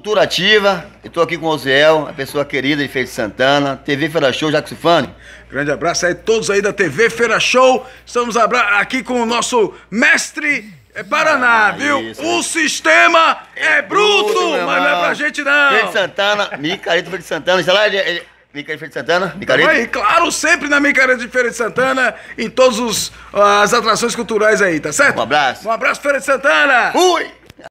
Cultura Ativa, estou aqui com o Oziel, a pessoa querida de Feira de Santana, TV Feira Show, Jaxifani. Grande abraço aí todos aí da TV Feira Show. Estamos aqui com o nosso mestre é Paraná, ah, viu? Isso, o é. sistema é, bruto, bruto mas não é pra gente não. Feira de Santana, Micareta Feira de Santana, está lá, ele, ele, Micareta de Santana? Micareta? Aí, claro, sempre na Micareta de Feira de Santana, em todas as atrações culturais aí, tá certo? Um abraço. Um abraço, Feira de Santana. Fui!